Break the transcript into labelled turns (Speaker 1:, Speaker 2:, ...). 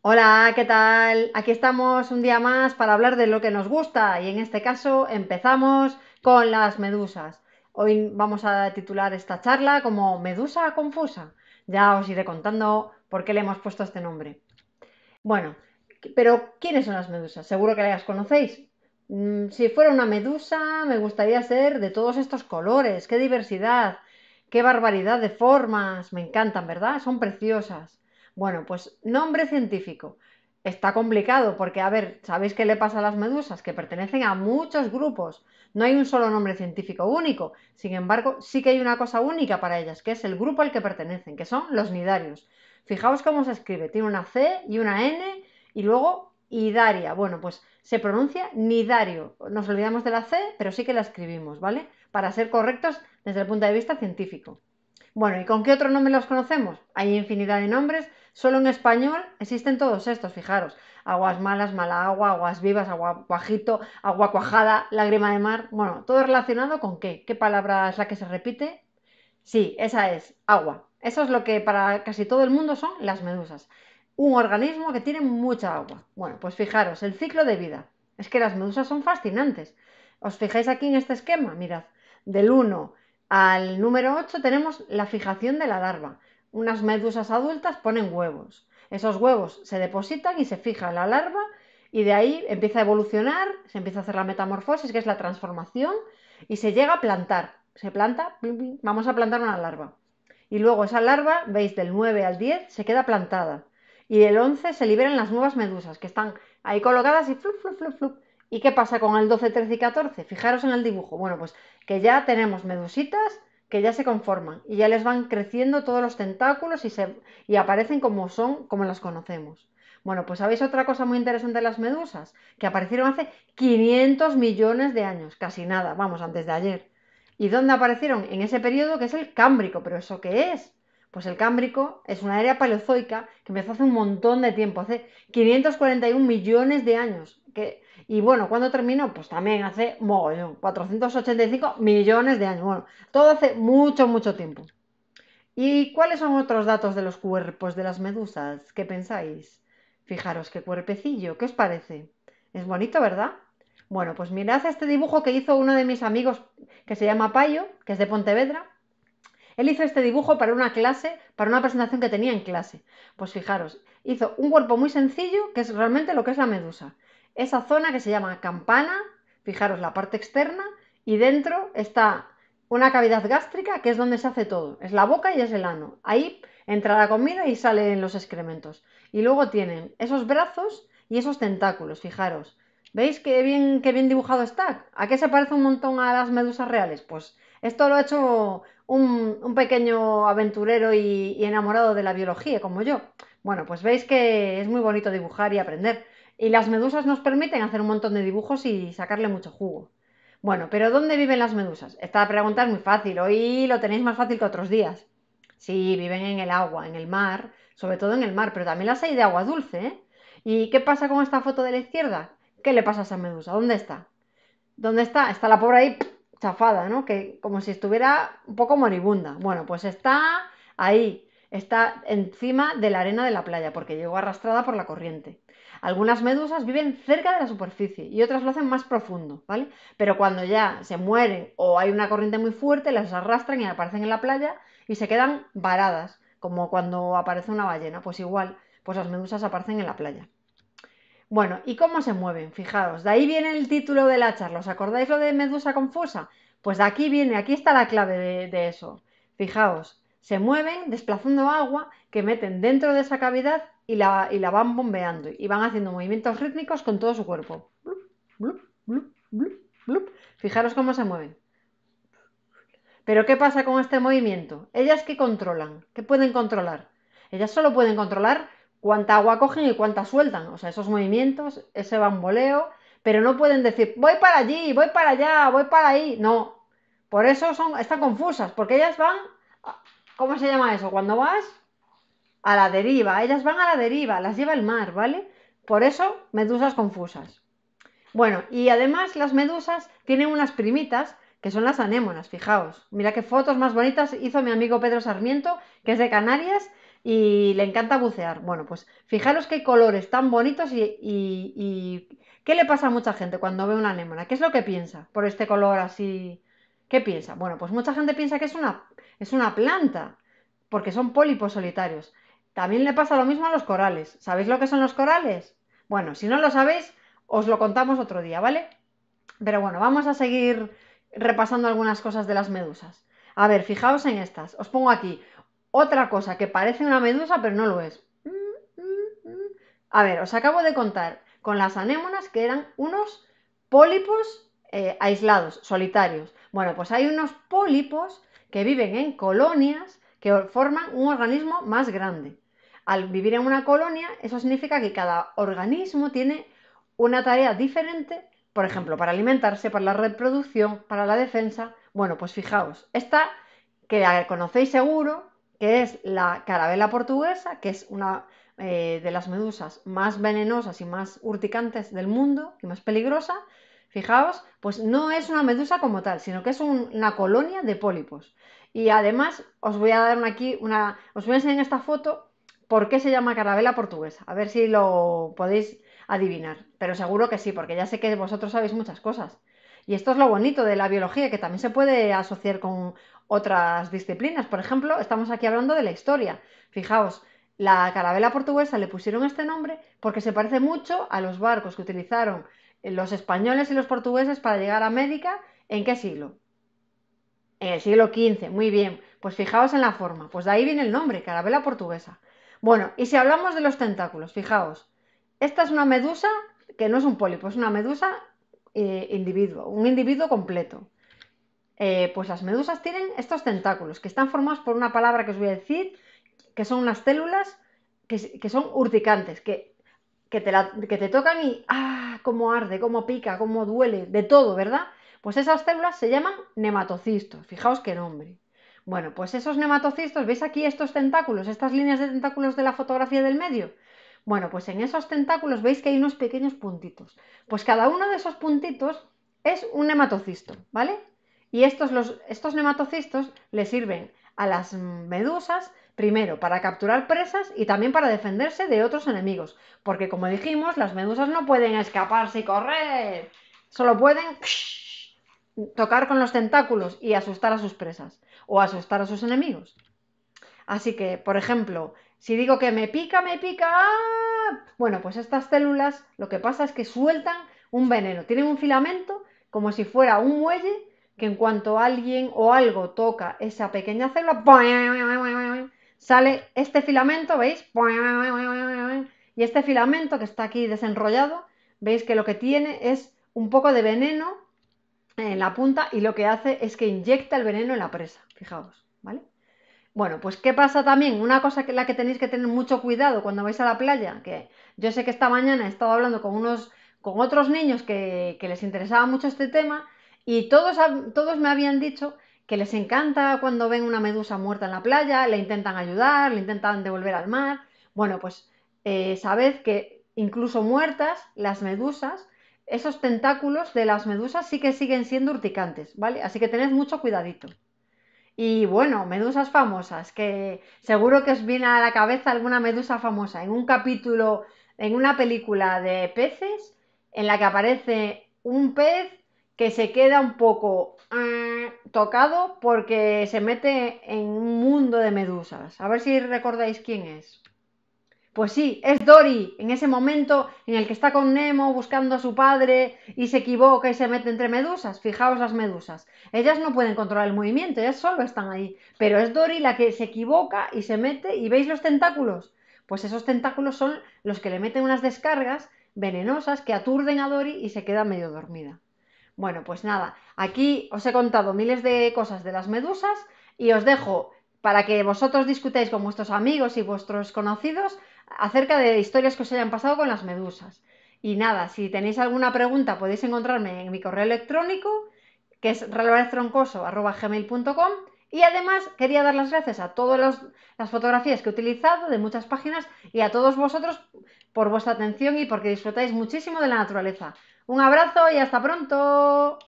Speaker 1: Hola, ¿qué tal? Aquí estamos un día más para hablar de lo que nos gusta y en este caso empezamos con las medusas. Hoy vamos a titular esta charla como Medusa confusa. Ya os iré contando por qué le hemos puesto este nombre. Bueno, pero ¿quiénes son las medusas? Seguro que las conocéis. Mm, si fuera una medusa, me gustaría ser de todos estos colores, qué diversidad, qué barbaridad de formas, me encantan, ¿verdad? Son preciosas. Bueno, pues nombre científico. Está complicado porque, a ver, ¿sabéis qué le pasa a las medusas? Que pertenecen a muchos grupos. No hay un solo nombre científico único. Sin embargo, sí que hay una cosa única para ellas, que es el grupo al que pertenecen, que son los nidarios. Fijaos cómo se escribe. Tiene una C y una N y luego idaria. Bueno, pues se pronuncia nidario. Nos olvidamos de la C, pero sí que la escribimos, ¿vale? Para ser correctos desde el punto de vista científico. Bueno, ¿y con qué otro nombre los conocemos? Hay infinidad de nombres, solo en español existen todos estos, fijaros. Aguas malas, mala agua, aguas vivas, agua guajito, agua cuajada, lágrima de mar. Bueno, todo relacionado con qué. ¿Qué palabra es la que se repite? Sí, esa es, agua. Eso es lo que para casi todo el mundo son las medusas. Un organismo que tiene mucha agua. Bueno, pues fijaros, el ciclo de vida. Es que las medusas son fascinantes. Os fijáis aquí en este esquema, mirad, del 1 al número 8 tenemos la fijación de la larva. Unas medusas adultas ponen huevos. Esos huevos se depositan y se fija la larva y de ahí empieza a evolucionar, se empieza a hacer la metamorfosis, que es la transformación, y se llega a plantar. Se planta, vamos a plantar una larva. Y luego esa larva, veis, del 9 al 10 se queda plantada. Y del 11 se liberan las nuevas medusas, que están ahí colocadas y flup, flup, flup, flup. ¿Y qué pasa con el 12, 13 y 14? Fijaros en el dibujo. Bueno, pues que ya tenemos medusitas que ya se conforman y ya les van creciendo todos los tentáculos y, se, aparecen como son, como las conocemos. Bueno, pues sabéis otra cosa muy interesante de las medusas, que aparecieron hace 500 millones de años, casi nada, vamos, antes de ayer. ¿Y dónde aparecieron? En ese periodo que es el Cámbrico, pero ¿eso qué es? Pues el Cámbrico es una área paleozoica que empezó hace un montón de tiempo, hace 541 millones de años y bueno, cuando terminó? Pues también hace 485 millones de años. Bueno, todo hace mucho, mucho tiempo. ¿Y cuáles son otros datos de los cuerpos de las medusas? ¿Qué pensáis? Fijaros qué cuerpecillo, ¿qué os parece? Es bonito, ¿verdad? Bueno, pues mirad este dibujo que hizo uno de mis amigos que se llama Payo, que es de Pontevedra. Él hizo este dibujo para una clase, para una presentación que tenía en clase. Pues fijaros, hizo un cuerpo muy sencillo, que es realmente lo que es la medusa esa zona que se llama campana, fijaros la parte externa, y dentro está una cavidad gástrica que es donde se hace todo, es la boca y es el ano. Ahí entra la comida y salen los excrementos. Y luego tienen esos brazos y esos tentáculos, fijaros. ¿Veis qué bien, qué bien dibujado está? ¿A qué se parece un montón a las medusas reales? Pues esto lo ha hecho un, pequeño aventurero y enamorado de la biología, como yo. Bueno, pues veis que es muy bonito dibujar y aprender. Y las medusas nos permiten hacer un montón de dibujos y sacarle mucho jugo. Bueno, pero ¿dónde viven las medusas? Esta pregunta es muy fácil, hoy lo tenéis más fácil que otros días. Sí, viven en el agua, en el mar, sobre todo en el mar, pero también las hay de agua dulce. ¿eh? ¿Y qué pasa con esta foto de la izquierda? ¿Qué le pasa a esa medusa? ¿Dónde está? ¿Dónde está? Está la pobre ahí chafada, ¿no? Que como si estuviera un poco moribunda. Bueno, pues está ahí, está encima de la arena de la playa, porque llegó arrastrada por la corriente. Algunas medusas viven cerca de la superficie y otras lo hacen más profundo, ¿vale? Pero cuando ya se mueren o hay una corriente muy fuerte, las arrastran y aparecen en la playa y se quedan varadas, como cuando aparece una ballena, pues igual, pues las medusas aparecen en la playa. Bueno, ¿y cómo se mueven? Fijaos, de ahí viene el título de la charla. ¿Os acordáis lo de medusa confusa? Pues de aquí viene, aquí está la clave de, de eso. Fijaos, se mueven desplazando agua que meten dentro de esa cavidad y la, y la van bombeando y van haciendo movimientos rítmicos con todo su cuerpo. Fijaros cómo se mueven. Pero ¿qué pasa con este movimiento? Ellas que controlan, ¿qué pueden controlar? Ellas solo pueden controlar cuánta agua cogen y cuánta sueltan, o sea, esos movimientos, ese bamboleo, pero no pueden decir, voy para allí, voy para allá, voy para ahí, no. Por eso son, están confusas, porque ellas van ¿Cómo se llama eso? Cuando vas a la deriva, ellas van a la deriva, las lleva el mar, ¿vale? Por eso, medusas confusas. Bueno, y además las medusas tienen unas primitas que son las anémonas, fijaos. Mira qué fotos más bonitas hizo mi amigo Pedro Sarmiento, que es de Canarias y le encanta bucear. Bueno, pues fijaros qué colores tan bonitos y, y... ¿qué le pasa a mucha gente cuando ve una anémona? ¿Qué es lo que piensa por este color así ¿Qué piensa? Bueno, pues mucha gente piensa que es una, es una planta, porque son pólipos solitarios. También le pasa lo mismo a los corales. ¿Sabéis lo que son los corales? Bueno, si no lo sabéis, os lo contamos otro día, ¿vale? Pero bueno, vamos a seguir repasando algunas cosas de las medusas. A ver, fijaos en estas. Os pongo aquí otra cosa que parece una medusa, pero no lo es. A ver, os acabo de contar con las anémonas que eran unos pólipos eh, aislados, solitarios. Bueno, pues hay unos pólipos que viven en colonias que forman un organismo más grande. Al vivir en una colonia, eso significa que cada organismo tiene una tarea diferente, por ejemplo, para alimentarse, para la reproducción, para la defensa. Bueno, pues fijaos, esta que la conocéis seguro, que es la carabela portuguesa, que es una eh, de las medusas más venenosas y más urticantes del mundo y más peligrosa, Fijaos, pues no es una medusa como tal, sino que es una colonia de pólipos. Y además os voy a dar aquí una, os voy a enseñar en esta foto por qué se llama carabela portuguesa. A ver si lo podéis adivinar, pero seguro que sí, porque ya sé que vosotros sabéis muchas cosas. Y esto es lo bonito de la biología, que también se puede asociar con otras disciplinas. Por ejemplo, estamos aquí hablando de la historia. Fijaos, la carabela portuguesa le pusieron este nombre porque se parece mucho a los barcos que utilizaron eh, los españoles y los portugueses para llegar a América, ¿en qué siglo? En el siglo XV, muy bien. Pues fijaos en la forma, pues de ahí viene el nombre, carabela portuguesa. Bueno, y si hablamos de los tentáculos, fijaos, esta es una medusa, que no es un pólipo, es una medusa eh, individuo, un individuo completo. Eh, pues las medusas tienen estos tentáculos, que están formados por una palabra que os voy a decir, que son unas células que, son urticantes, que, te que te tocan y ¡ah! cómo arde, cómo pica, cómo duele, de todo, ¿verdad? Pues esas células se llaman nematocistos, fijaos qué nombre. Bueno, pues esos nematocistos, ¿veis aquí estos tentáculos, estas líneas de tentáculos de la fotografía del medio? Bueno, pues en esos tentáculos veis que hay unos pequeños puntitos. Pues cada uno de esos puntitos es un nematocisto, ¿vale? Y estos, los, estos nematocistos le sirven a las medusas primero para capturar presas y también para defenderse de otros enemigos, porque como dijimos, las medusas no pueden escaparse y correr, solo pueden tocar con los tentáculos y asustar a sus presas o asustar a sus enemigos. Así que, por ejemplo, si digo que me pica, me pica, ¡ah! bueno, pues estas células lo que pasa es que sueltan un veneno, tienen un filamento como si fuera un muelle que en cuanto alguien o algo toca esa pequeña célula, sale este filamento, ¿veis? Y este filamento que está aquí desenrollado, veis que lo que tiene es un poco de veneno en la punta y lo que hace es que inyecta el veneno en la presa, fijaos, ¿vale? Bueno, pues ¿qué pasa también? Una cosa que la que tenéis que tener mucho cuidado cuando vais a la playa, que yo sé que esta mañana he estado hablando con unos con otros niños que, que les interesaba mucho este tema y todos, todos me habían dicho que les encanta cuando ven una medusa muerta en la playa, le intentan ayudar, le intentan devolver al mar. Bueno, pues eh, sabed que incluso muertas, las medusas, esos tentáculos de las medusas sí que siguen siendo urticantes, ¿vale? Así que tened mucho cuidadito. Y bueno, medusas famosas, que seguro que os viene a la cabeza alguna medusa famosa en un capítulo, en una película de peces, en la que aparece un pez que se queda un poco mm, tocado porque se mete en un mundo de medusas. A ver si recordáis quién es. Pues sí, es Dory, en ese momento en el que está con Nemo buscando a su padre y se equivoca y se mete entre medusas. Fijaos las medusas. Ellas no pueden controlar el movimiento, ellas solo están ahí. Pero es Dory la que se equivoca y se mete y veis los tentáculos. Pues esos tentáculos son los que le meten unas descargas venenosas que aturden a Dory y se queda medio dormida. Bueno, pues nada, aquí os he contado miles de cosas de las medusas y os dejo para que vosotros discutáis con vuestros amigos y vuestros conocidos acerca de historias que os hayan pasado con las medusas. Y nada, si tenéis alguna pregunta podéis encontrarme en mi correo electrónico que es gmail.com y además quería dar las gracias a todas las fotografías que he utilizado de muchas páginas y a todos vosotros por vuestra atención y porque disfrutáis muchísimo de la naturaleza. Un abrazo y hasta pronto.